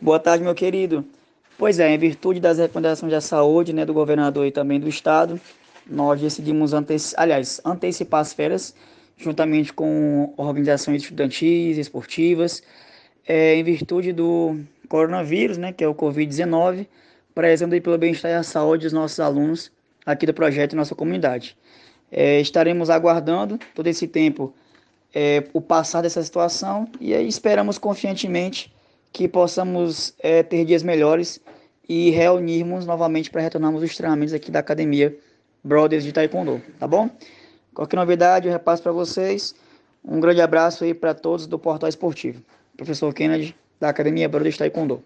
Boa tarde, meu querido. Pois é, em virtude das recomendações da saúde, né, do governador e também do estado, nós decidimos antecipar, aliás, antecipar as férias, juntamente com organizações estudantis, esportivas, é, em virtude do coronavírus, né, que é o Covid-19, prezando aí pelo bem-estar e a saúde dos nossos alunos aqui do projeto e nossa comunidade. É, estaremos aguardando todo esse tempo é, o passar dessa situação e aí esperamos confiantemente que possamos é, ter dias melhores e reunirmos novamente para retornarmos os treinamentos aqui da Academia Brothers de Taekwondo, tá bom? Qualquer novidade eu repasso para vocês. Um grande abraço aí para todos do Portal Esportivo. Professor Kennedy, da Academia Brothers de Taekwondo.